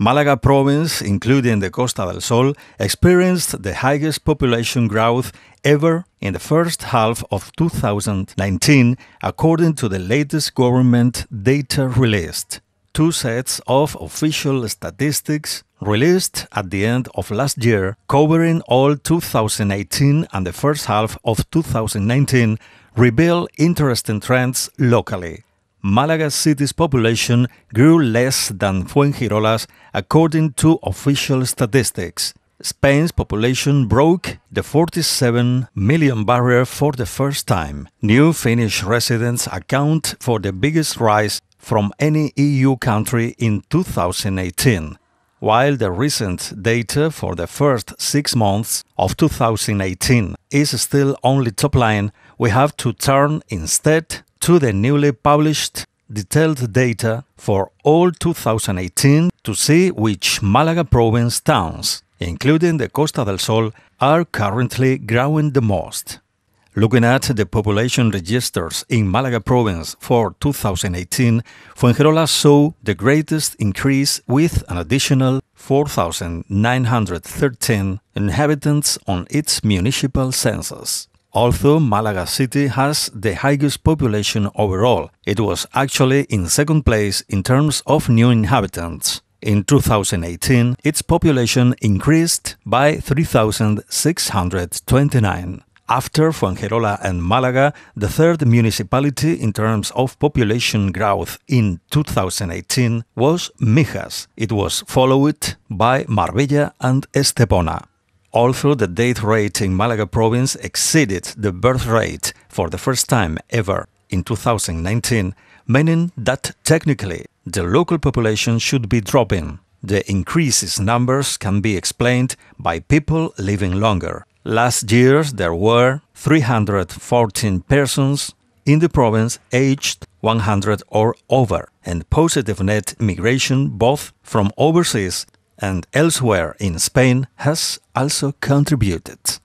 Malaga province, including the Costa del Sol, experienced the highest population growth ever in the first half of 2019, according to the latest government data released. Two sets of official statistics released at the end of last year, covering all 2018 and the first half of 2019, reveal interesting trends locally. Malaga City's population grew less than Fuengirolas according to official statistics. Spain's population broke the 47 million barrier for the first time. New Finnish residents account for the biggest rise from any EU country in 2018, while the recent data for the first six months of 2018 is still only top line. We have to turn instead to the newly published detailed data for all 2018 to see which Malaga province towns, including the Costa del Sol, are currently growing the most. Looking at the population registers in Malaga province for 2018, Fuengirola saw the greatest increase with an additional 4,913 inhabitants on its municipal census. Although Malaga City has the highest population overall, it was actually in second place in terms of new inhabitants. In 2018, its population increased by 3,629. After Fuengirola and Málaga, the third municipality in terms of population growth in 2018 was Mijas. It was followed by Marbella and Estepona. Also, the death rate in Malaga province exceeded the birth rate for the first time ever in 2019, meaning that technically the local population should be dropping. The increases in numbers can be explained by people living longer. Last year there were 314 persons in the province aged 100 or over, and positive net migration both from overseas and elsewhere in Spain has also contributed.